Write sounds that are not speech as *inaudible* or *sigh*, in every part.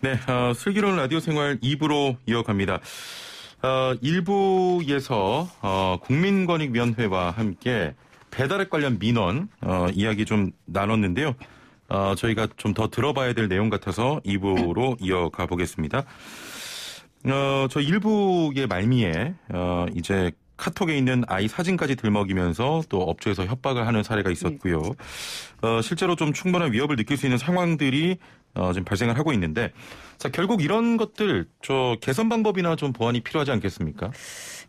네, 어, 슬기로운 라디오 생활 2부로 이어갑니다. 어, 1부에서 어, 국민권익위원회와 함께 배달액 관련 민원 어, 이야기 좀 나눴는데요. 어, 저희가 좀 더 들어봐야 될 내용 같아서 2부로 이어가 보겠습니다. 어, 저 1부의 말미에 어, 이제 카톡에 있는 아이 사진까지 들먹이면서 또 업체에서 협박을 하는 사례가 있었고요. 네. 어, 실제로 좀 충분한 위협을 느낄 수 있는 상황들이 어, 지금 발생을 하고 있는데 자, 결국 이런 것들 저 개선 방법이나 좀 보완이 필요하지 않겠습니까?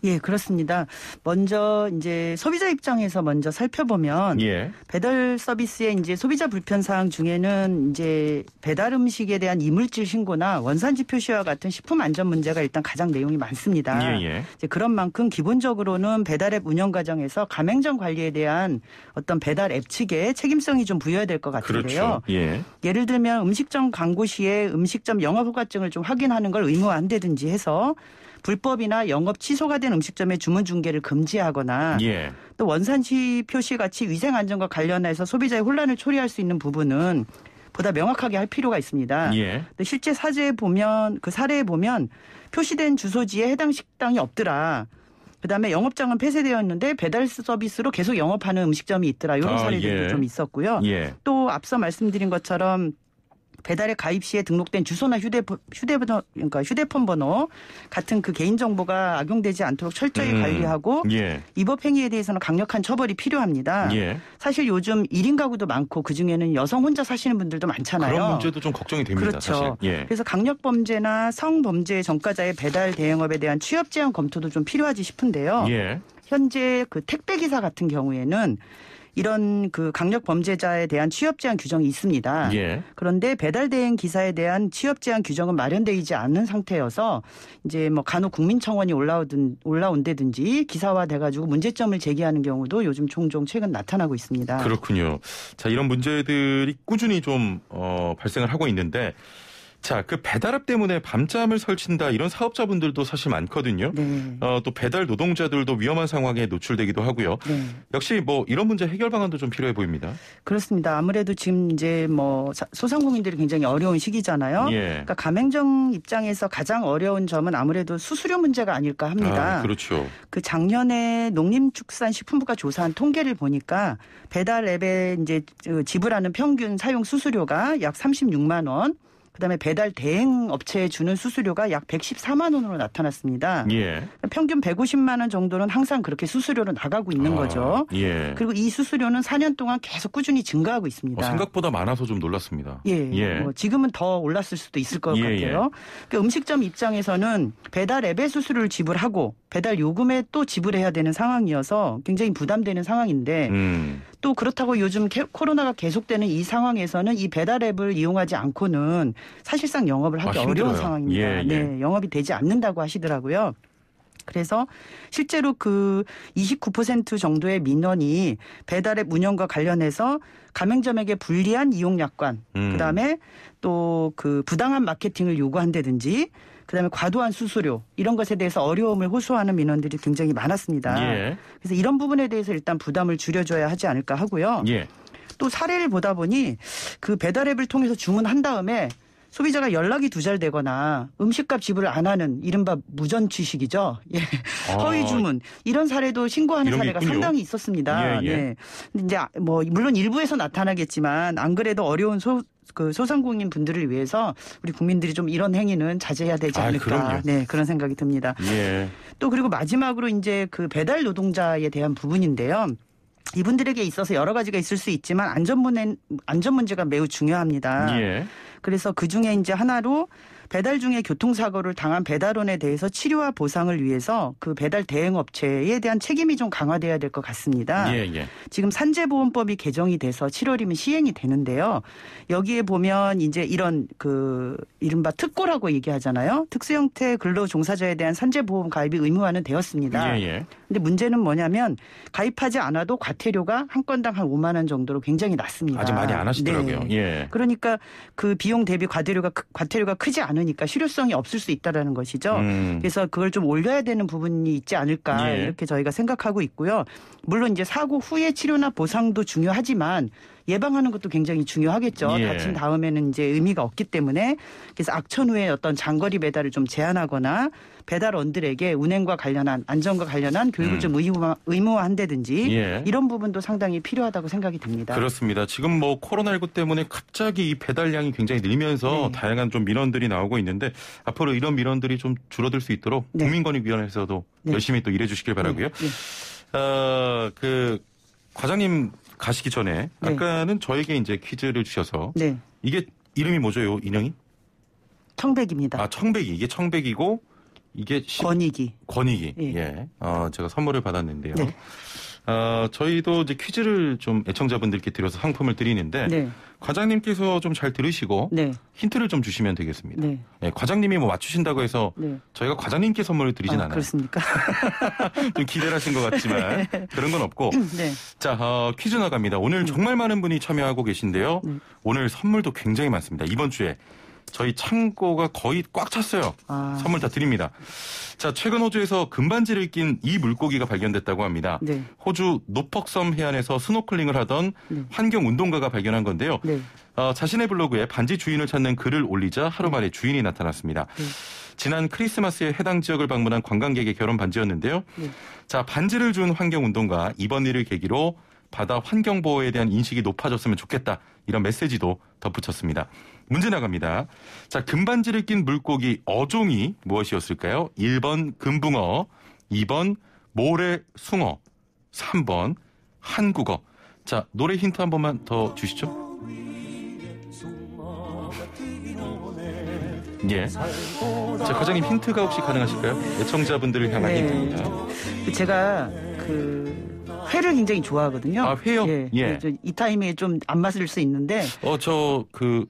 예, 그렇습니다. 먼저 이제 소비자 입장에서 먼저 살펴보면 예. 배달 서비스의 이제 소비자 불편 사항 중에는 이제 배달 음식에 대한 이물질 신고나 원산지 표시와 같은 식품 안전 문제가 일단 가장 내용이 많습니다. 예, 예. 그런 만큼 기본적으로는 배달앱 운영 과정에서 가맹점 관리에 대한 어떤 배달 앱측에 책임성이 좀부여될것 같은데요. 그렇죠. 예. 예를 들면 음식점 광고 시에 음식점 영업 영업 허가증을 좀 확인하는 걸 의무화한다든지 해서 불법이나 영업 취소가 된 음식점의 주문 중계를 금지하거나 예. 또 원산시 표시 같이 위생 안전과 관련해서 소비자의 혼란을 초래할 수 있는 부분은 보다 명확하게 할 필요가 있습니다. 예. 근데 실제 사제에 보면 그 사례에 보면 표시된 주소지에 해당 식당이 없더라. 그다음에 영업장은 폐쇄되었는데 배달 서비스로 계속 영업하는 음식점이 있더라. 이런 아, 사례들도 예. 좀 있었고요. 예. 또 앞서 말씀드린 것처럼 배달의 가입 시에 등록된 주소나 휴대폰, 휴대번호, 그러니까 휴대폰 번호 같은 그 개인정보가 악용되지 않도록 철저히 음. 관리하고 예. 입법행위에 대해서는 강력한 처벌이 필요합니다. 예. 사실 요즘 1인 가구도 많고 그중에는 여성 혼자 사시는 분들도 많잖아요. 그런 문제도 좀 걱정이 됩니다. 그렇죠. 예. 그래서 강력범죄나 성범죄 전과자의 배달 대행업에 대한 취업 제한 검토도 좀 필요하지 싶은데요. 예. 현재 그 택배기사 같은 경우에는 이런 그 강력 범죄자에 대한 취업 제한 규정이 있습니다. 예. 그런데 배달 대행 기사에 대한 취업 제한 규정은 마련되 있지 않은 상태여서 이제 뭐간호 국민청원이 올라오든 올라온다든지 기사화돼 가지고 문제점을 제기하는 경우도 요즘 종종 최근 나타나고 있습니다. 그렇군요. 자, 이런 문제들이 꾸준히 좀 어, 발생을 하고 있는데 자, 그배달업 때문에 밤잠을 설친다 이런 사업자분들도 사실 많거든요. 네. 어, 또 배달 노동자들도 위험한 상황에 노출되기도 하고요. 네. 역시 뭐 이런 문제 해결 방안도 좀 필요해 보입니다. 그렇습니다. 아무래도 지금 이제 뭐 소상공인들이 굉장히 어려운 시기잖아요. 예. 그러니까 가맹점 입장에서 가장 어려운 점은 아무래도 수수료 문제가 아닐까 합니다. 아, 그렇죠. 그 작년에 농림축산식품부가 조사한 통계를 보니까 배달앱에 이제 그 지불하는 평균 사용 수수료가 약 36만 원. 그다음에 배달 대행 업체에 주는 수수료가 약 114만 원으로 나타났습니다. 예. 평균 150만 원 정도는 항상 그렇게 수수료로 나가고 있는 아, 거죠. 예. 그리고 이 수수료는 4년 동안 계속 꾸준히 증가하고 있습니다. 어, 생각보다 많아서 좀 놀랐습니다. 예. 예. 뭐 지금은 더 올랐을 수도 있을 것 예, 예. 같아요. 그러니까 음식점 입장에서는 배달 앱의 수수료를 지불하고 배달 요금에 또 지불해야 되는 상황이어서 굉장히 부담되는 상황인데 음. 또 그렇다고 요즘 코로나가 계속되는 이 상황에서는 이 배달 앱을 이용하지 않고는 사실상 영업을 하기 아, 어려운 상황입니다. 예, 예. 네, 영업이 되지 않는다고 하시더라고요. 그래서 실제로 그 29% 정도의 민원이 배달앱 운영과 관련해서 가맹점에게 불리한 이용 약관, 음. 그다음에 또 그 부당한 마케팅을 요구한다든지 그다음에 과도한 수수료 이런 것에 대해서 어려움을 호소하는 민원들이 굉장히 많았습니다. 예. 그래서 이런 부분에 대해서 일단 부담을 줄여줘야 하지 않을까 하고요. 예. 또 사례를 보다 보니 그 배달앱을 통해서 주문한 다음에 소비자가 연락이 두절되거나 음식값 지불을 안 하는 이른바 무전 취식이죠. *laughs* 예. 아. 허위 주문 이런 사례도 신고하는 이런 사례가 상당히 있었습니다. 예, 예, 예. 근데 이제 뭐 물론 일부에서 나타나겠지만 안 그래도 어려운 소, 그 소상공인 분들을 위해서 우리 국민들이 좀 이런 행위는 자제해야 되지 아, 않을까. 아, 네, 그런 생각이 듭니다. 예. 또 그리고 마지막으로 이제 그 배달 노동자에 대한 부분인데요. 이분들에게 있어서 여러 가지가 있을 수 있지만 안전 문제 안전 문제가 매우 중요합니다. 예. 그래서 그 중에 이제 하나로 배달 중에 교통사고를 당한 배달원에 대해서 치료와 보상을 위해서 그 배달 대행업체에 대한 책임이 좀 강화돼야 될 것 같습니다. 예, 예. 지금 산재보험법이 개정이 돼서 7월이면 시행이 되는데요. 여기에 보면 이제 이런 그 이른바 특고라고 얘기하잖아요. 특수 형태 근로 종사자에 대한 산재보험 가입이 의무화는 되었습니다. 예, 예. 데 문제는 뭐냐면 가입하지 않아도 과태료가 한 건당 한 5만 원 정도로 굉장히 낮습니다. 아직 많이 안 하시더라고요. 네. 예. 그러니까 그 비용 대비 과태료가 과태료가 크지 않은 않으니까 실효성이 없을 수 있다라는 것이죠. 음. 그래서 그걸 좀 올려야 되는 부분이 있지 않을까 예. 이렇게 저희가 생각하고 있고요. 물론 이제 사고 후에 치료나 보상도 중요하지만 예방하는 것도 굉장히 중요하겠죠. 예. 다친 다음에는 이제 의미가 없기 때문에 그래서 악천 후에 어떤 장거리 배달을 좀 제한하거나 배달원들에게 운행과 관련한 안전과 관련한 교육을 음. 좀 의무화, 의무화한다든지 예. 이런 부분도 상당히 필요하다고 생각이 듭니다. 그렇습니다. 지금 뭐 코로나19 때문에 갑자기 이 배달량이 굉장히 늘면서 네. 다양한 좀 민원들이 나오고 나오고 있는데 앞으로 이런 민원들이 좀 줄어들 수 있도록 네. 국민권익위원회에서도 네. 열심히 또 일해 주시길 네, 바라고요. 네. 어, 그 과장님 가시기 전에 네. 아까는 저에게 이제 퀴즈를 주셔서 이게 이름이 뭐죠, 요 인형이? 청백입니다. 아, 청백이. 이게 청백이고 이게 시... 권익이. 권익이. 예. 예. 어, 제가 선물을 받았는데요. 네. 어, 저희도 이제 퀴즈를 좀 애청자분들께 드려서 상품을 드리는데 네. 과장님께서 좀 잘 들으시고 네. 힌트를 좀 주시면 되겠습니다. 네. 네, 과장님이 뭐 맞추신다고 해서 네. 저희가 과장님께 선물을 드리진 아, 않아요. 그렇습니까? *laughs* 좀 기대를 하신 것 같지만 *laughs* 네. 그런 건 없고 네. 자 어, 퀴즈 나갑니다. 오늘 정말 많은 분이 참여하고 계신데요. 오늘 선물도 굉장히 많습니다. 이번 주에 저희 창고가 거의 꽉 찼어요. 아. 선물 다 드립니다. 자, 최근 호주에서 금반지를 낀 이 물고기가 발견됐다고 합니다. 네. 호주 노퍽섬 해안에서 스노클링을 하던 네. 환경 운동가가 발견한 건데요. 네. 어, 자신의 블로그에 반지 주인을 찾는 글을 올리자 하루 만에 주인이 나타났습니다. 네. 지난 크리스마스에 해당 지역을 방문한 관광객의 결혼 반지였는데요. 네. 자, 반지를 준 환경 운동가 이번 일을 계기로 바다 환경 보호에 대한 인식이 높아졌으면 좋겠다. 이런 메시지도 덧붙였습니다. 문제 나갑니다. 자, 금반지를 낀 물고기 어종이 무엇이었을까요? 1번 금붕어, 2번 모래 숭어, 3번 한국어. 자, 노래 힌트 한 번만 더 주시죠. 예. 자, 과장님 힌트가 혹시 가능하실까요? 애청자분들을 향한 네. 힌트입니다. 제가 그 회를 굉장히 좋아하거든요. 아, 회요? 예. 예. 이 타임에 좀 안 맞을 수 있는데. 어, 저그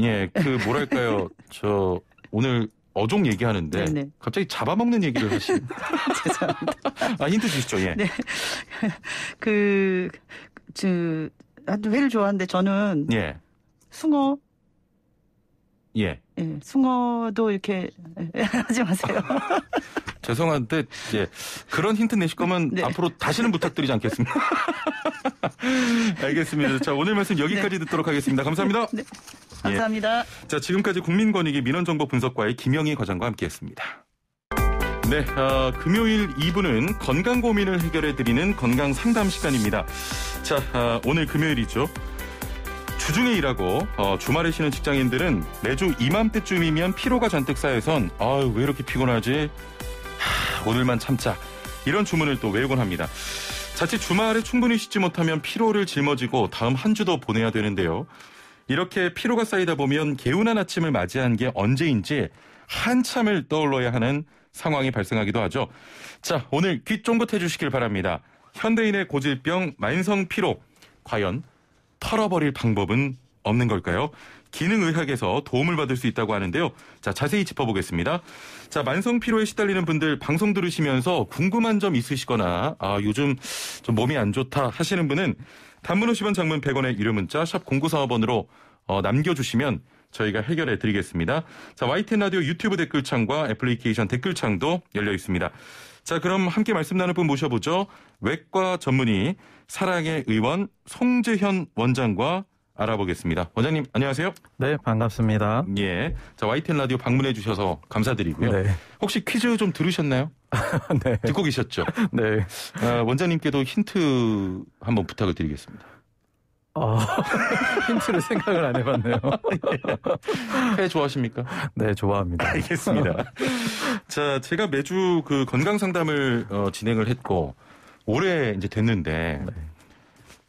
예, 그 뭐랄까요. *laughs* 저 오늘 어종 얘기하는데 네네. 네. 갑자기 잡아먹는 얘기를 하시. *laughs* 죄송합니다. 아 힌트 주시죠. 예. 네. *laughs* 그저 아주 회를 좋아하는데 저는 예. 숭어. 예. 예. 숭어도 이렇게 하지 마세요. 죄송한데 예. 그런 힌트 내실 거면 네. 앞으로 다시는 부탁드리지 않겠습니다. 알겠습니다. 자 오늘 말씀 여기까지 네. 듣도록 하겠습니다. 감사합니다. 네. 예. 감사합니다. 예. 자, 지금까지 국민권익위 민원정보 분석과의 김영희 과장과 함께했습니다. 네, 아, 금요일 2부는 건강 고민을 해결해드리는 건강 상담 시간입니다. 자, 아, 오늘 금요일이죠. 주중에 일하고 어, 주말에 쉬는 직장인들은 매주 이맘때쯤이면 피로가 잔뜩 쌓여선 아유 왜 이렇게 피곤하지? 하, 오늘만 참자 이런 주문을 또 외우곤 합니다. 자칫 주말에 충분히 쉬지 못하면 피로를 짊어지고 다음 한 주도 보내야 되는데요. 이렇게 피로가 쌓이다 보면 개운한 아침을 맞이한 게 언제인지 한참을 떠올러야 하는 상황이 발생하기도 하죠. 자, 오늘 귀 쫑긋해 주시길 바랍니다. 현대인의 고질병 만성 피로 과연 털어버릴 방법은 없는 걸까요? 기능의학에서 도움을 받을 수 있다고 하는데요. 자, 자세히 짚어보겠습니다. 자, 만성 피로에 시달리는 분들 방송 들으시면서 궁금한 점 있으시거나, 아, 요즘 좀 몸이 안 좋다 하시는 분은 단문 50원 장문 100원의 유료 문자 샵 0945번으로 어, 남겨주시면 저희가 해결해 드리겠습니다. 자, YTN 라디오 유튜브 댓글창과 애플리케이션 댓글창도 열려 있습니다. 자, 그럼 함께 말씀 나눌 분 모셔보죠. 외과 전문의 사랑의 의원 송재현 원장과 알아보겠습니다. 원장님 안녕하세요. 네 반갑습니다. 예, 자 YTN 라디오 방문해 주셔서 감사드리고요. 네. 혹시 퀴즈 좀 들으셨나요? *laughs* 네. 듣고 계셨죠? *laughs* 네. 아, 원장님께도 힌트 한번 부탁을 드리겠습니다. 어, *laughs* 힌트를 생각을 안 해봤네요. 회 좋아하십니까? 네, 좋아합니다. 알겠습니다. 자, 제가 매주 그 건강 상담을 어, 진행을 했고 올해 이제 됐는데 네.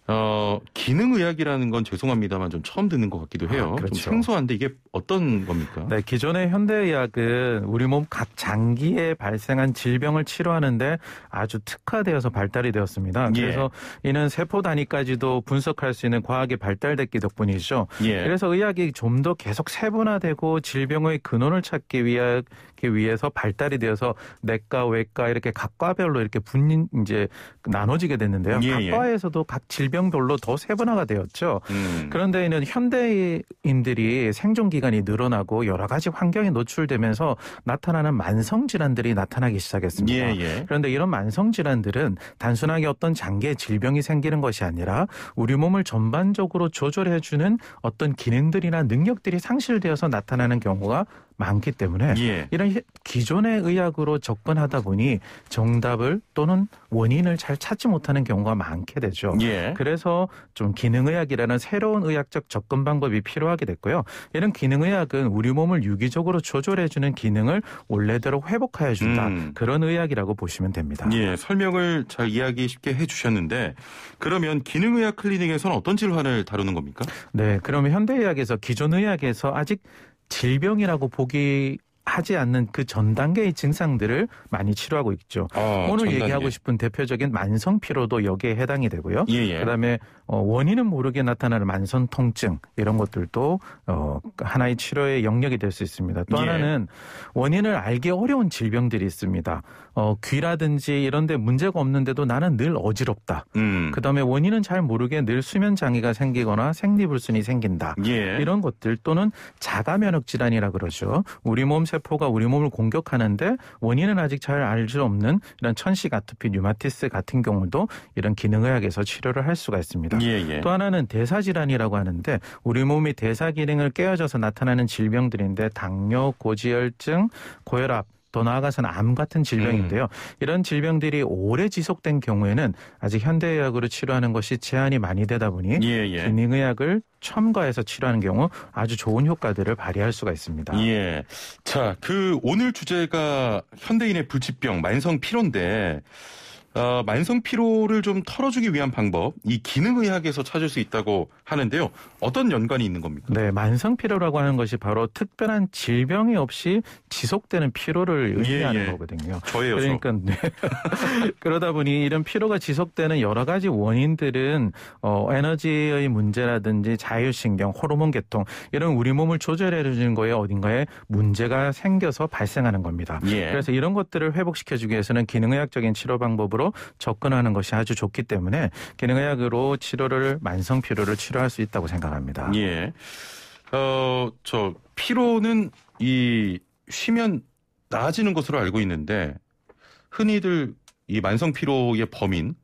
어, 기능의학이라는 건 죄송합니다만 좀 처음 듣는 것 같기도 아, 해요. 아, 그렇죠. 좀 생소한데 이게 어떤 겁니까? 네, 기존의 현대의학은 우리 몸 각 장기에 발생한 질병을 치료하는데 아주 특화되어서 발달이 되었습니다. 예. 그래서 이는 세포 단위까지도 분석할 수 있는 과학이 발달됐기 덕분이죠. 예. 그래서 의학이 좀 더 계속 세분화되고 질병의 근원을 찾기 위해 위해서 발달이 되어서 내과, 외과 이렇게 각과별로 이렇게 분 이제 나눠지게 됐는데요. 예, 예. 각과에서도 각 질병 질병별로 더 세분화가 되었죠. 음. 그런데 는 현대인들이 생존 기간이 늘어나고 여러 가지 환경에 노출되면서 나타나는 만성 질환들이 나타나기 시작했습니다. 예, 예. 그런데 이런 만성 질환들은 단순하게 어떤 장기의 질병이 생기는 것이 아니라 우리 몸을 전반적으로 조절해주는 어떤 기능들이나 능력들이 상실되어서 나타나는 경우가 많기 때문에 예. 이런 기존의 의학으로 접근하다 보니 정답을 또는 원인을 잘 찾지 못하는 경우가 많게 되죠. 예. 그래서 좀 기능의학이라는 새로운 의학적 접근 방법이 필요하게 됐고요. 이런 기능의학은 우리 몸을 유기적으로 조절해주는 기능을 원래대로 회복하여 준다. 음. 그런 의학이라고 보시면 됩니다. 예, 설명을 잘 이야기 쉽게 해주셨는데 그러면 기능의학 클리닉에서는 어떤 질환을 다루는 겁니까? 네, 그러면 현대의학에서 기존 의학에서 아직 질병이라고 보기 하지 않는 그 전 단계의 증상들을 많이 치료하고 있죠. 어, 오늘 얘기하고 싶은 대표적인 만성 피로도 여기에 해당이 되고요. 예예. 예. 그다음에 어, 원인은 모르게 나타나는 만성 통증 이런 것들도 어, 하나의 치료의 영역이 될 수 있습니다. 또 예. 하나는 원인을 알기 어려운 질병들이 있습니다. 어, 귀라든지 이런데 문제가 없는데도 나는 늘 어지럽다. 음. 그다음에 원인은 잘 모르게 늘 수면 장애가 생기거나 생리불순이 생긴다. 예. 이런 것들 또는 자가 면역 질환이라 그러죠. 우리 몸 세포가 우리 몸을 공격하는데 원인은 아직 잘 알 수 없는 이런 천식 아토피 류마티스 같은 경우도 이런 기능의학에서 치료를 할 수가 있습니다. 예, 예. 또 하나는 대사 질환이라고 하는데 우리 몸이 대사 기능을 깨어져서 나타나는 질병들인데 당뇨, 고지혈증, 고혈압 더 나아가서는 암 같은 질병인데요. 음. 이런 질병들이 오래 지속된 경우에는 아직 현대의학으로 치료하는 것이 제한이 많이 되다 보니 예, 예. 기능의학을 첨가해서 치료하는 경우 아주 좋은 효과들을 발휘할 수가 있습니다. 예. 자, 그 오늘 주제가 현대인의 불치병 만성 피로인데 어, 만성 피로를 좀 털어주기 위한 방법, 이 기능의학에서 찾을 수 있다고 하는데요. 어떤 연관이 있는 겁니까? 네, 만성 피로라고 하는 것이 바로 특별한 질병이 없이 지속되는 피로를 의미하는 예, 예. 거거든요. 저예요. 그러니까 네. *laughs* 그러다 보니 이런 피로가 지속되는 여러 가지 원인들은 어, 에너지의 문제라든지 자율신경, 호르몬 계통 이런 우리 몸을 조절해 주는 거에 어딘가에 문제가 생겨서 발생하는 겁니다. 예. 그래서 이런 것들을 회복시켜 주기 위해서는 기능의학적인 치료 방법으로 방법로 접근하는 것이 아주 좋기 때문에 기능의학으로 치료를 만성 피로를 치료할 수 있다고 생각합니다. 예. 어, 저 피로는 이 쉬면 나아지는 것으로 알고 있는데 흔히들 이 만성 피로의 범인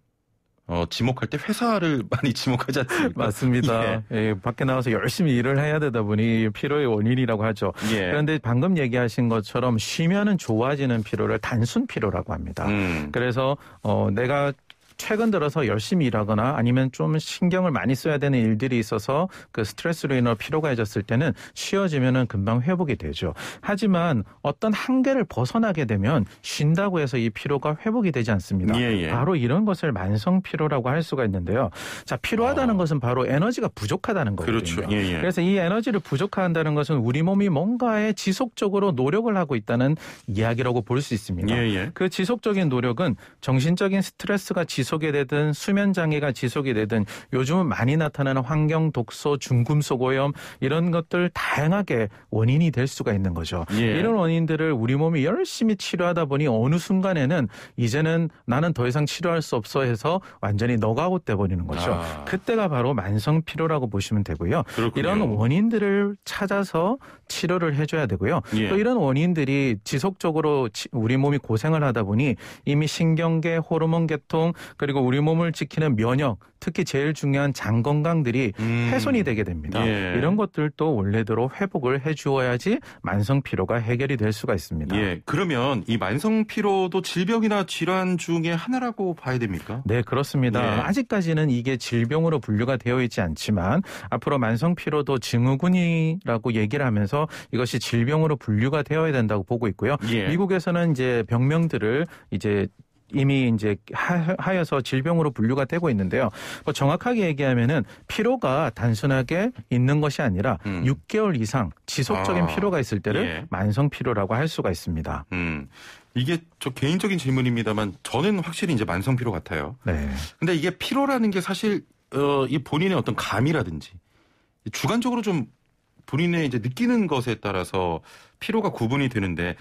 어, 지목할 때 회사를 *laughs* 많이 지목하지 않습니까? 맞습니다. 예. 예. 밖에 나와서 열심히 일을 해야 되다 보니 피로의 원인이라고 하죠. 예. 그런데 방금 얘기하신 것처럼 쉬면은 좋아지는 피로를 단순 피로라고 합니다. 음. 그래서 어, 내가 최근 들어서 열심히 일하거나 아니면 좀 신경을 많이 써야 되는 일들이 있어서 그 스트레스로 인해 피로가 해졌을 때는 쉬어지면은 금방 회복이 되죠. 하지만 어떤 한계를 벗어나게 되면 쉰다고 해서 이 피로가 회복이 되지 않습니다. 예, 예. 바로 이런 것을 만성 피로라고 할 수가 있는데요. 자, 피로하다는 어. 것은 바로 에너지가 부족하다는 거거든요. 그렇죠. 예, 예, 그래서 이 에너지를 부족한다는 것은 우리 몸이 뭔가에 지속적으로 노력을 하고 있다는 이야기라고 볼 수 있습니다. 예, 예. 그 지속적인 노력은 정신적인 스트레스가 지속 지속이 되든 수면 장애가 지속이 되든 요즘은 많이 나타나는 환경 독소, 중금속 오염 이런 것들 다양하게 원인이 될 수가 있는 거죠. 예. 이런 원인들을 우리 몸이 열심히 치료하다 보니 어느 순간에는 이제는 나는 더 이상 치료할 수 없어 해서 완전히 너가웃 돼 버리는 거죠. 아. 그때가 바로 만성 피로라고 보시면 되고요. 그렇군요. 이런 원인들을 찾아서 치료를 해줘야 되고요. 예. 또 이런 원인들이 지속적으로 우리 몸이 고생을 하다 보니 이미 신경계, 호르몬 계통 그리고 우리 몸을 지키는 면역, 특히 제일 중요한 장 건강들이 음. 훼손이 되게 됩니다. 예. 이런 것들도 원래대로 회복을 해주어야지 만성 피로가 해결이 될 수가 있습니다. 예. 그러면 이 만성 피로도 질병이나 질환 중에 하나라고 봐야 됩니까? 네, 그렇습니다. 예. 아직까지는 이게 질병으로 분류가 되어 있지 않지만 앞으로 만성 피로도 증후군이라고 얘기를 하면서 이것이 질병으로 분류가 되어야 된다고 보고 있고요. 예. 미국에서는 이제 병명들을 이제 이미 이제 하여서 질병으로 분류가 되고 있는데요. 뭐 정확하게 얘기하면은 피로가 단순하게 있는 것이 아니라 음. 6개월 이상 지속적인 아, 피로가 있을 때를 예. 만성 피로라고 할 수가 있습니다. 음. 이게 저 개인적인 질문입니다만 저는 확실히 이제 만성 피로 같아요. 네. 근데 이게 피로라는 게 사실 어, 이 본인의 어떤 감이라든지 주관적으로 좀 본인의 이제 느끼는 것에 따라서 피로가 구분이 되는데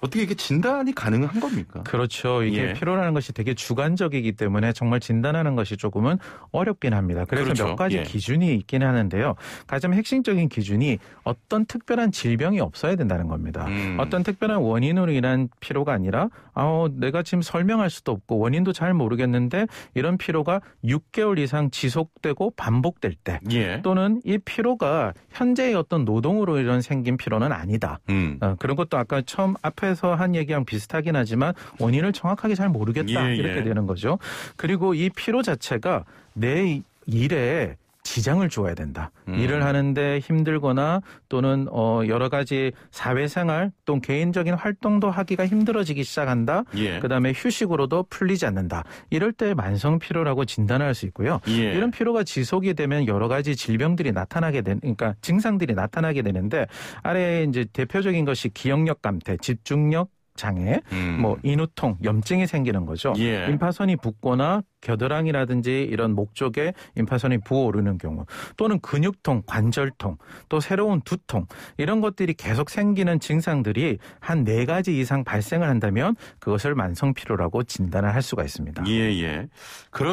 어떻게 이게 진단이 가능한 겁니까? 그렇죠. 이게 예. 피로라는 것이 되게 주관적이기 때문에 정말 진단하는 것이 조금은 어렵긴 합니다. 그래서 그렇죠. 몇 가지 예. 기준이 있긴 하는데요. 가장 핵심적인 기준이 어떤 특별한 질병이 없어야 된다는 겁니다. 음. 어떤 특별한 원인으로 인한 피로가 아니라 아 어, 내가 지금 설명할 수도 없고 원인도 잘 모르겠는데 이런 피로가 6개월 이상 지속되고 반복될 때 예. 또는 이 피로가 현재의 어떤 노동으로 이런 생긴 피로는 아니다. 음. 어, 그런 것도 아까 처음 앞에 앞에서 한 얘기랑 비슷하긴 하지만 원인을 정확하게 잘 모르겠다 예, 예. 이렇게 예. 되는 거죠. 그리고 이 피로 자체가 내 일에 지장을 주어야 된다. 음. 일을 하는데 힘들거나 또는 어 여러 가지 사회생활 또는 개인적인 활동도 하기가 힘들어지기 시작한다. 예. 그다음에 휴식으로도 풀리지 않는다. 이럴 때 만성 피로라고 진단할 수 있고요. 예. 이런 피로가 지속이 되면 여러 가지 질병들이 나타나게 되는 그러니까 증상들이 나타나게 되는데 아래 이제 대표적인 것이 기억력 감퇴, 집중력 장애, 음. 뭐 인후통, 염증이 생기는 거죠. 예. 임파선이 붓거나 겨드랑이라든지 이런 목 쪽에 임파선이 부어오르는 경우 또는 근육통, 관절통, 또 새로운 두통 이런 것들이 계속 생기는 증상들이 한 네 가지 이상 발생을 한다면 그것을 만성 피로라고 진단을 할 수가 있습니다. 예, 예.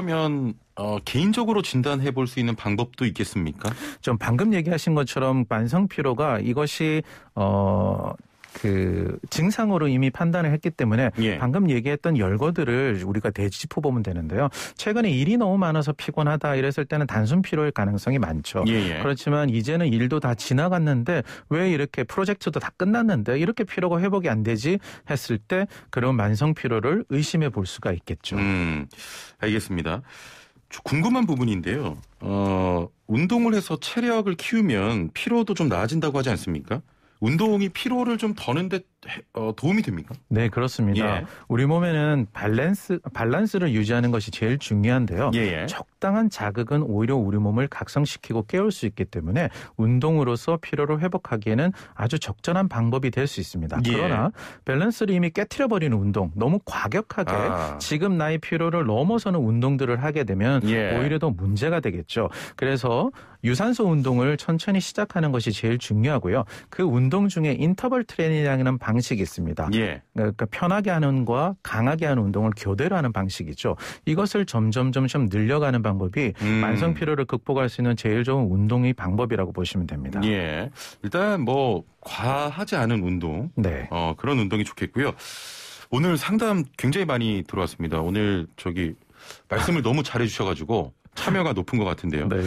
그러면 어, 개인적으로 진단해 볼 수 있는 방법도 있겠습니까? 좀 방금 얘기하신 것처럼 만성 피로가 이것이 어그 증상으로 이미 판단을 했기 때문에 예. 방금 얘기했던 열거들을 우리가 되짚어 보면 되는데요. 최근에 일이 너무 많아서 피곤하다 이랬을 때는 단순 피로일 가능성이 많죠. 예예. 예. 그렇지만 이제는 일도 다 지나갔는데 왜 이렇게 프로젝트도 다 끝났는데 이렇게 피로가 회복이 안 되지 했을 때 그런 만성 피로를 의심해 볼 수가 있겠죠. 음, 알겠습니다. 궁금한 부분인데요. 어, 운동을 해서 체력을 키우면 피로도 좀 나아진다고 하지 않습니까? 운동이 피로를 좀 더는데 어, 도움이 됩니까? 네, 그렇습니다. 예. 우리 몸에는 밸런스 밸런스를 유지하는 것이 제일 중요한데요. 예예. 예. 적당한 자극은 오히려 우리 몸을 각성시키고 깨울 수 있기 때문에 운동으로서 피로를 회복하기에는 아주 적절한 방법이 될 수 있습니다. 예. 그러나 밸런스를 이미 깨뜨려 버리는 운동, 너무 과격하게 아. 지금 나의 피로를 넘어서는 운동들을 하게 되면 예. 오히려 더 문제가 되겠죠. 그래서 유산소 운동을 천천히 시작하는 것이 제일 중요하고요. 그 운동 중에 인터벌 트레이닝이라는 방 방식이 있습니다. 예. 그러니까 편하게 하는 과 강하게 하는 운동을 교대로 하는 방식이죠. 이것을 점점 점점 늘려가는 방법이 음. 만성 피로를 극복할 수 있는 제일 좋은 운동의 방법이라고 보시면 됩니다. 예. 일단 뭐 과하지 않은 운동. 네. 어, 그런 운동이 좋겠고요. 오늘 상담 굉장히 많이 들어왔습니다. 오늘 저기 말씀을 너무 잘해 주셔 가지고 참여가 높은 것 같은데요. 네.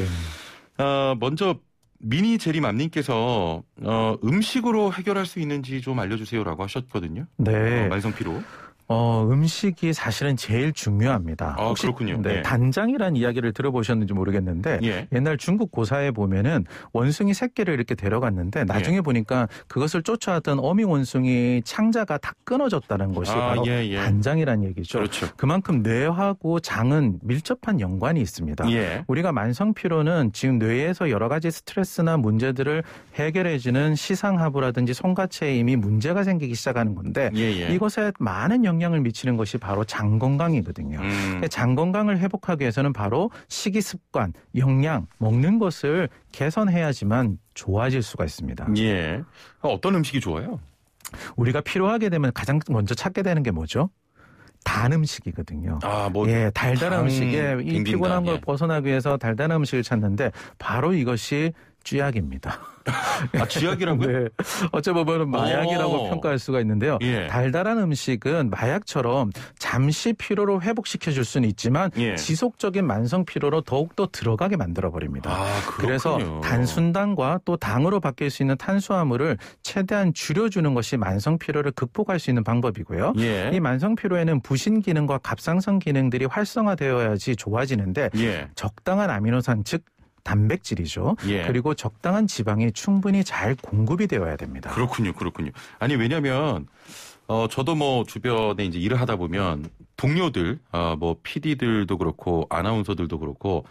어, 먼저 미니 제리맘님께서 어, 음식으로 해결할 수 있는지 좀 알려주세요라고 하셨거든요. 네. 어, 만성피로. 어, 음식이 사실은 제일 중요합니다. 아, 그렇군요. 네, 예. 단장이란 이야기를 들어보셨는지 모르겠는데 예. 옛날 중국 고사에 보면은 원숭이 새끼를 이렇게 데려갔는데 나중에 예. 보니까 그것을 쫓아왔던 어미 원숭이 창자가 다 끊어졌다는 것이 아, 바로 예, 예. 단장이란 얘기죠. 그렇죠. 그만큼 뇌하고 장은 밀접한 연관이 있습니다. 우리가 만성 피로는 지금 뇌에서 여러 가지 스트레스나 문제들을 해결해주는 시상하부라든지 손가체에 이미 문제가 생기기 시작하는 건데 이것에 많은 영 영향을 미치는 것이 바로 장 건강이거든요. 음. 장 건강을 회복하기 위해서는 바로 식이 습관, 영양, 먹는 것을 개선해야지만 좋아질 수가 있습니다. 예. 어떤 음식이 좋아요? 우리가 필요하게 되면 가장 먼저 찾게 되는 게 뭐죠? 단 음식이거든요. 아, 뭐 예, 달달한 음식에 이 빙빙단, 피곤한 걸 예. 벗어나기 위해서 달달한 음식을 찾는데 바로 이것이 쥐약입니다. 아, 쥐약이라고요? *laughs* 네. 어찌 보면 마약이라고 평가할 수가 있는데요. 예. 달달한 음식은 마약처럼 잠시 피로를 회복시켜 줄 수는 있지만 예. 지속적인 만성 피로로 더욱더 들어가게 만들어 버립니다. 아, 그래서 단순당과 또 당으로 바뀔 수 있는 탄수화물을 최대한 줄여 주는 것이 만성 피로를 극복할 수 있는 방법이고요. 예. 이 만성 피로에는 부신 기능과 갑상선 기능들이 활성화되어야지 좋아지는데 예. 적당한 아미노산 즉 단백질이죠. 예. 그리고 적당한 지방이 충분히 잘 공급이 되어야 됩니다. 그렇군요, 그렇군요. 아니 왜냐하면 어, 저도 뭐 주변에 이제 일을 하다 보면 동료들, 어, 뭐 PD들도 그렇고 아나운서들도 그렇고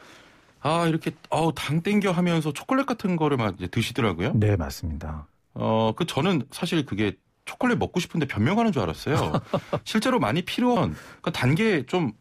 아 이렇게 어당 땡겨 하면서 초콜릿 같은 거를 막 이제 드시더라고요. 네, 맞습니다. 어, 그 저는 사실 그게 초콜릿 먹고 싶은데 변명하는 줄 알았어요. *laughs* 실제로 많이 필요한 그 그러니까 단계 좀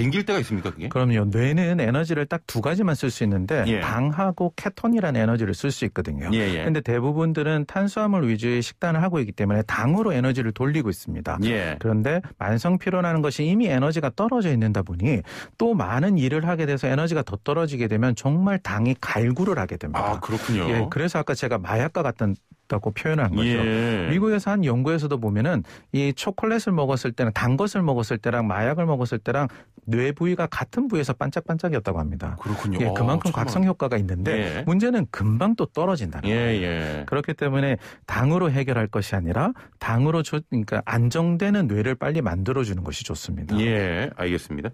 댕길 때가 있습니까, 그게? 그럼요. 뇌는 에너지를 딱 두 가지만 쓸 수 있는데 예. 당하고 케톤이라는 에너지를 쓸 수 있거든요. 예예. 예. 데 대부분들은 탄수화물 위주의 식단을 하고 있기 때문에 당으로 에너지를 돌리고 있습니다. 예. 그런데 만성 피로라는 것이 이미 에너지가 떨어져 있는다 보니 또 많은 일을 하게 돼서 에너지가 더 떨어지게 되면 정말 당이 갈구를 하게 됩니다. 아, 그렇군요. 예, 그래서 아까 제가 마약과 같은 있다고 표현한 거죠. 예. 미국에서 한 연구에서도 보면은 이 초콜릿을 먹었을 때는 단 것을 먹었을 때랑 마약을 먹었을 때랑 뇌 부위가 같은 부위에서 반짝반짝이었다고 합니다. 그렇군요. 예, 그만큼 아, 각성 효과가 있는데 예. 문제는 금방 또 떨어진다는 예, 거예요. 예, 그렇기 때문에 당으로 해결할 것이 아니라 당으로 조, 그러니까 안정되는 뇌를 빨리 만들어 주는 것이 좋습니다. 예, 알겠습니다.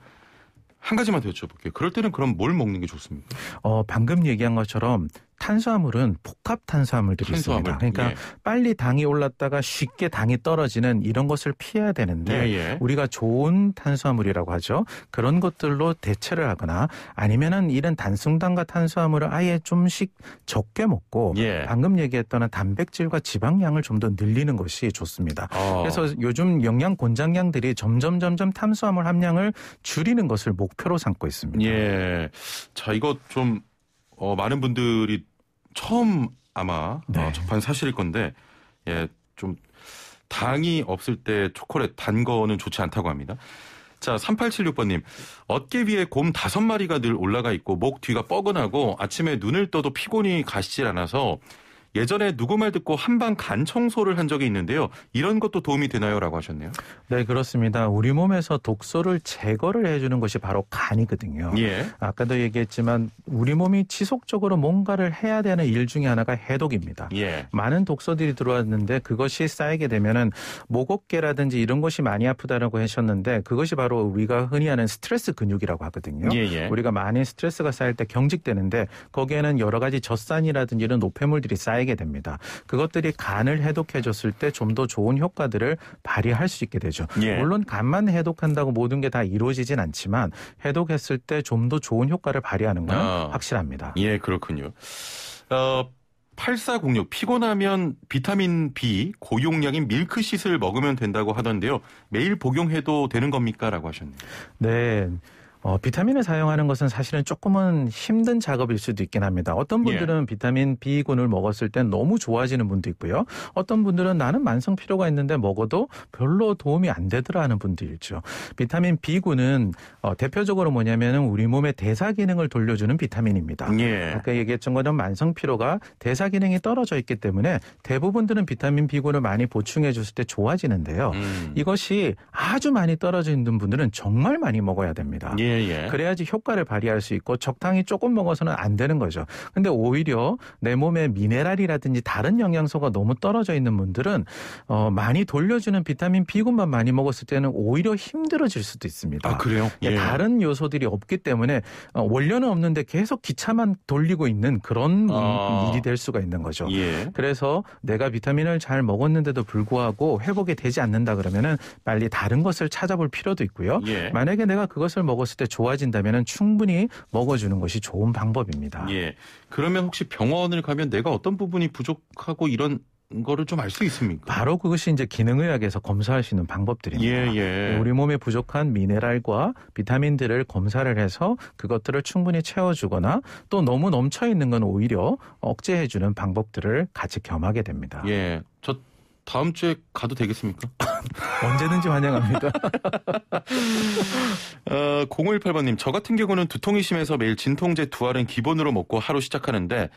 한 가지만 더 여쭤볼게요. 그럴 때는 그럼 뭘 먹는 게 좋습니까? 어, 방금 얘기한 것처럼 탄수화물은 복합 탄수화물들이 탄수화물, 있습니다. 그러니까 예. 빨리 당이 올랐다가 쉽게 당이 떨어지는 이런 것을 피해야 되는데 예예. 예. 우리가 좋은 탄수화물이라고 하죠. 그런 것들로 대체를 하거나 아니면은 이런 단순당과 탄수화물을 아예 좀씩 적게 먹고 예. 방금 얘기했던 단백질과 지방량을 좀 더 늘리는 것이 좋습니다. 어. 그래서 요즘 영양 권장량들이 점점 점점 탄수화물 함량을 줄이는 것을 목표로 삼고 있습니다. 예. 자, 이거 좀 어, 많은 분들이 처음 아마 어, 네. 어, 접한 사실일 건데 예, 좀 당이 없을 때 초콜릿 단 거는 좋지 않다고 합니다. 자, 3876번님. 어깨 위에 곰 다섯 마리가 늘 올라가 있고 목 뒤가 뻐근하고 아침에 눈을 떠도 피곤이 가시질 않아서 예전에 누구 말 듣고 한방 간 청소를 한 적이 있는데요. 이런 것도 도움이 되나요라고 하셨네요. 네, 그렇습니다. 우리 몸에서 독소를 제거를 해 주는 것이 바로 간이거든요. 예. 아까도 얘기했지만 우리 몸이 지속적으로 뭔가를 해야 되는 일 중에 하나가 해독입니다. 예. 많은 독소들이 들어왔는데 그것이 쌓이게 되면은 목어깨라든지 이런 것이 많이 아프다라고 하셨는데 그것이 바로 우리가 흔히 하는 스트레스 근육이라고 하거든요. 예예. 예. 우리가 많이 스트레스가 쌓일 때 경직되는데 거기에는 여러 가지 젖산이라든지 이런 노폐물들이 쌓이게 빼게 됩니다. 그것들이 간을 해독해줬을 때 좀 더 좋은 효과들을 발휘할 수 있게 되죠. 예. 물론 간만 해독한다고 모든 게 다 이루어지진 않지만 해독했을 때 좀 더 좋은 효과를 발휘하는 건 아. 확실합니다. 예, 그렇군요. 어, 8406 피곤하면 비타민 B 고용량인 밀크시슬 먹으면 된다고 하던데요. 매일 복용해도 되는 겁니까? 라고 하셨네요. 네. 어, 비타민을 사용하는 것은 사실은 조금은 힘든 작업일 수도 있긴 합니다. 어떤 예. 분들은 예. 비타민 B군을 먹었을 땐 너무 좋아지는 분도 있고요. 어떤 분들은 나는 만성 피로가 있는데 먹어도 별로 도움이 안 되더라 하는 분도 있죠. 비타민 B군은 어, 대표적으로 뭐냐면은 우리 몸의 대사 기능을 돌려주는 비타민입니다. 예. 아까 얘기했던 것처럼 만성 피로가 대사 기능이 떨어져 있기 때문에 대부분들은 비타민 B군을 많이 보충해 줬을 때 좋아지는데요. 음. 이것이 아주 많이 떨어져 있는 분들은 정말 많이 먹어야 됩니다. 예. 예, 예, 그래야지 효과를 발휘할 수 있고 적당히 조금 먹어서는 안 되는 거죠. 근데 오히려 내 몸에 미네랄이라든지 다른 영양소가 너무 떨어져 있는 분들은 어, 많이 돌려주는 비타민 B군만 많이 먹었을 때는 오히려 힘들어질 수도 있습니다. 아, 그래요? 예. 예. 다른 요소들이 없기 때문에 어, 원료는 없는데 계속 기차만 돌리고 있는 그런 아. 일이 될 수가 있는 거죠. 예. 그래서 내가 비타민을 잘 먹었는데도 불구하고 회복이 되지 않는다 그러면은 빨리 다른 것을 찾아볼 필요도 있고요. 예. 만약에 내가 그것을 먹었을 먹었을 때 좋아진다면 충분히 먹어주는 것이 좋은 방법입니다. 예. 그러면 혹시 병원을 가면 내가 어떤 부분이 부족하고 이런 거를 좀 알 수 있습니까? 바로 그것이 이제 기능의학에서 검사할 수 있는 방법들입니다. 예, 예. 우리 몸에 부족한 미네랄과 비타민들을 검사를 해서 그것들을 충분히 채워주거나 또 너무 넘쳐 있는 건 오히려 억제해주는 방법들을 같이 겸하게 됩니다. 예. 저 다음 주에 가도 되겠습니까? *laughs* 언제든지 환영합니다. *laughs* 어, 058번님, 저 같은 경우는 두통이 심해서 매일 진통제 두 알은 기본으로 먹고 하루 시작하는데,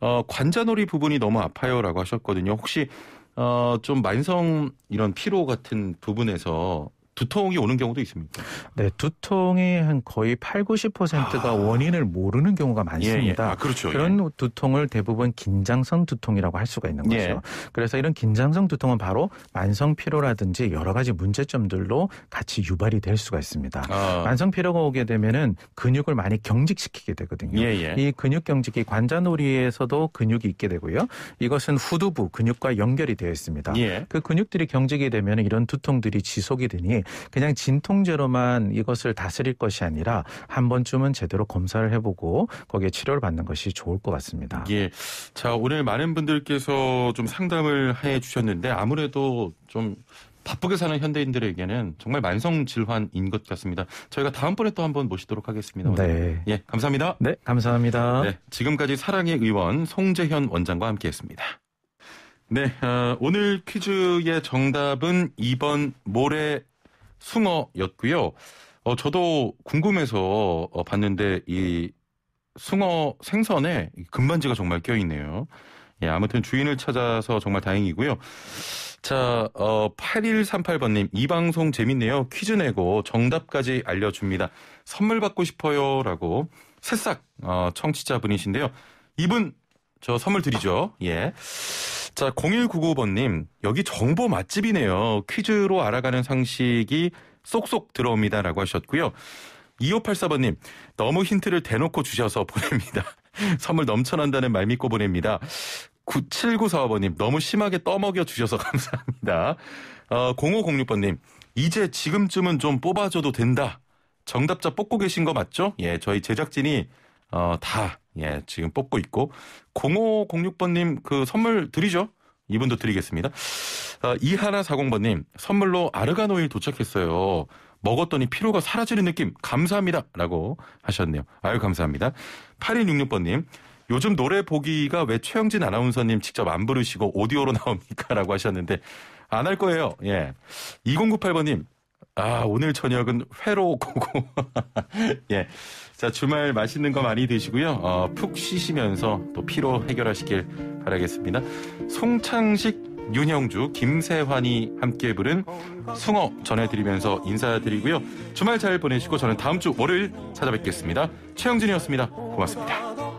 어, 관자놀이 부분이 너무 아파요 라고 하셨거든요. 혹시, 어, 좀 만성 이런 피로 같은 부분에서 두통이 오는 경우도 있습니까? 네, 두통의한 거의 8, 90%가 아... 원인을 모르는 경우가 많습니다. 예, 예. 아, 그렇죠. 그런 예. 두통을 대부분 긴장성 두통이라고 할 수가 있는 거죠. 예. 그래서 이런 긴장성 두통은 바로 만성 피로라든지 여러 가지 문제점들로 같이 유발이 될 수가 있습니다. 아... 만성 피로가 오게 되면은 근육을 많이 경직시키게 되거든요. 예, 예. 이 근육 경직이 관자놀이에서도 근육이 있게 되고요. 이것은 후두부 근육과 연결이 되어 있습니다. 그 근육들이 경직이 되면 이런 두통들이 지속이 되니 그냥 진통제로만 이것을 다스릴 것이 아니라 한 번쯤은 제대로 검사를 해보고 거기에 치료를 받는 것이 좋을 것 같습니다. 예. 자, 오늘 많은 분들께서 좀 상담을 해 주셨는데 아무래도 좀 바쁘게 사는 현대인들에게는 정말 만성 질환인 것 같습니다. 저희가 다음번에 또 한 번 모시도록 하겠습니다. 네. 예, 감사합니다. 네, 감사합니다. 네, 지금까지 사랑의 의원 송재현 원장과 함께했습니다. 네, 어, 오늘 퀴즈의 정답은 2번 모래 숭어였고요. 어, 저도 궁금해서 어, 봤는데 이 숭어 생선에 금반지가 정말 껴있네요. 예, 아무튼 주인을 찾아서 정말 다행이고요. 자, 어, 8138번님, 이 방송 재밌네요. 퀴즈 내고 정답까지 알려줍니다. 선물 받고 싶어요. 라고 새싹, 어, 청취자분이신데요. 이분, 저 선물 드리죠. 예. 자, 0199번님, 여기 정보 맛집이네요. 퀴즈로 알아가는 상식이 쏙쏙 들어옵니다. 라고 하셨고요. 2584번님, 너무 힌트를 대놓고 주셔서 보냅니다. *laughs* 선물 넘쳐난다는 말 믿고 보냅니다. 9794번님, 너무 심하게 떠먹여 주셔서 *laughs* 감사합니다. 어, 0506번님, 이제 지금쯤은 좀 뽑아줘도 된다. 정답자 뽑고 계신 거 맞죠? 예, 저희 제작진이 어, 다, 예, 지금 뽑고 있고. 0506번님 그 선물 드리죠? 이분도 드리겠습니다. 어, 이하나 40번님, 선물로 아르가노일 도착했어요. 먹었더니 피로가 사라지는 느낌, 감사합니다. 라고 하셨네요. 아유, 감사합니다. 8166번님, 요즘 노래 보기가 왜 최영진 아나운서님 직접 안 부르시고 오디오로 *laughs* 나옵니까? 라고 하셨는데, 안 할 거예요. 예. 2098번님, 아, 오늘 저녁은 회로 고고. *laughs* 예. 자, 주말 맛있는 거 많이 드시고요. 어, 푹 쉬시면서 또 피로 해결하시길 바라겠습니다. 송창식 윤형주, 김세환이 함께 부른 숭어 전해드리면서 인사드리고요. 주말 잘 보내시고 저는 다음 주 월요일 찾아뵙겠습니다. 최영진이었습니다. 고맙습니다.